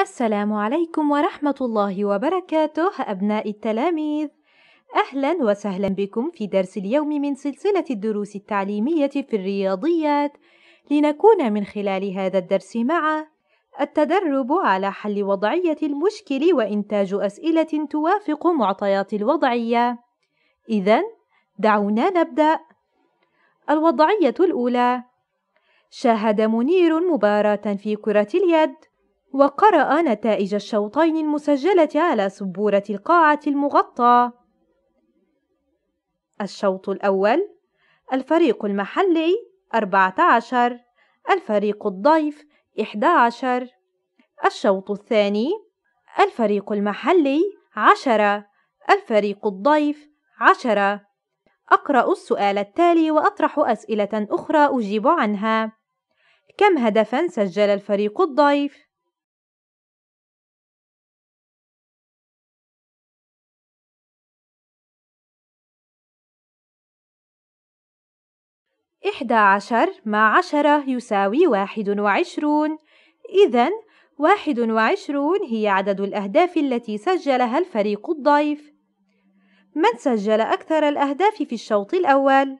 السلام عليكم ورحمة الله وبركاته أبناء التلاميذ أهلا وسهلا بكم في درس اليوم من سلسلة الدروس التعليمية في الرياضيات لنكون من خلال هذا الدرس مع التدرب على حل وضعية المشكل وإنتاج أسئلة توافق معطيات الوضعية إذا دعونا نبدأ الوضعية الأولى شاهد منير مباراة في كرة اليد وقرأ نتائج الشوطين المسجلة على سبورة القاعة المغطى. الشوط الأول الفريق المحلي 14 الفريق الضيف 11 الشوط الثاني الفريق المحلي 10 الفريق الضيف 10 أقرأ السؤال التالي وأطرح أسئلة أخرى أجيب عنها كم هدفا سجل الفريق الضيف؟ إحدى عشر مع عشرة يساوي واحد وعشرون إذن واحد وعشرون هي عدد الأهداف التي سجلها الفريق الضيف من سجل أكثر الأهداف في الشوط الأول؟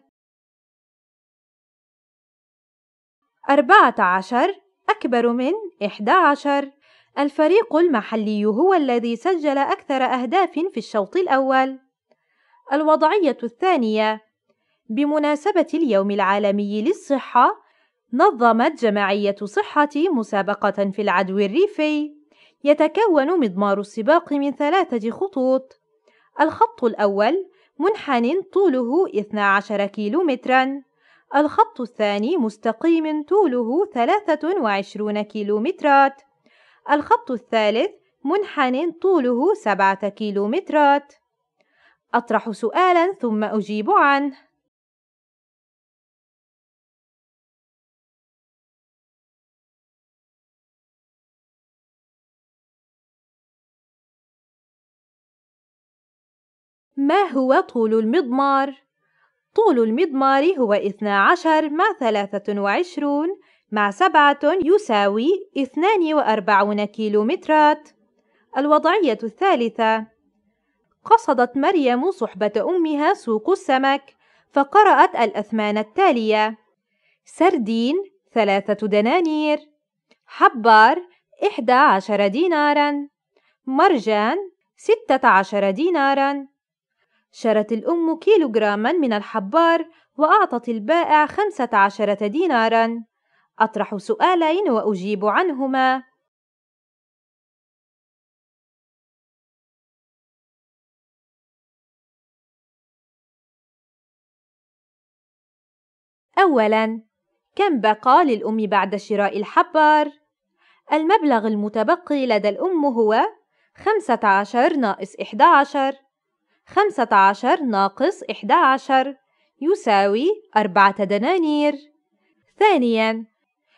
أربعة عشر أكبر من إحدى عشر الفريق المحلي هو الذي سجل أكثر أهداف في الشوط الأول الوضعية الثانية بمناسبة اليوم العالمي للصحة، نظمت جمعية صحتي مسابقة في العدو الريفي، يتكون مضمار السباق من ثلاثة خطوط، الخط الأول منحن طوله 12 كيلومترًا، الخط الثاني مستقيم طوله 23 كيلومترات، الخط الثالث منحن طوله 7 كيلومترات. أطرح سؤالًا ثم أجيب عنه. ما هو طول المضمار؟ طول المضمار هو 12 مع 23 مع 7 يساوي 42 كيلومترات الوضعية الثالثة قصدت مريم صحبة أمها سوق السمك فقرأت الأثمان التالية سردين ثلاثة دنانير حبار إحدى عشر ديناراً مرجان ستة عشر ديناراً شرت الأم كيلوغراما من الحبار وأعطت البائع خمسة عشرة دينارا أطرح سؤالين وأجيب عنهما أولاً كم بقى للأم بعد شراء الحبار؟ المبلغ المتبقي لدى الأم هو 15 ناقص 11 خمسة عشر ناقص إحدى عشر يساوي أربعة دنانير ثانياً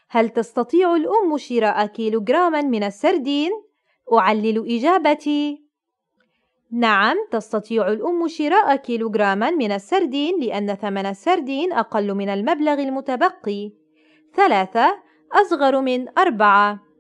هل تستطيع الأم شراء كيلوغراما من السردين؟ أعلل إجابتي نعم تستطيع الأم شراء كيلوغراما من السردين لأن ثمن السردين أقل من المبلغ المتبقي ثلاثة أصغر من أربعة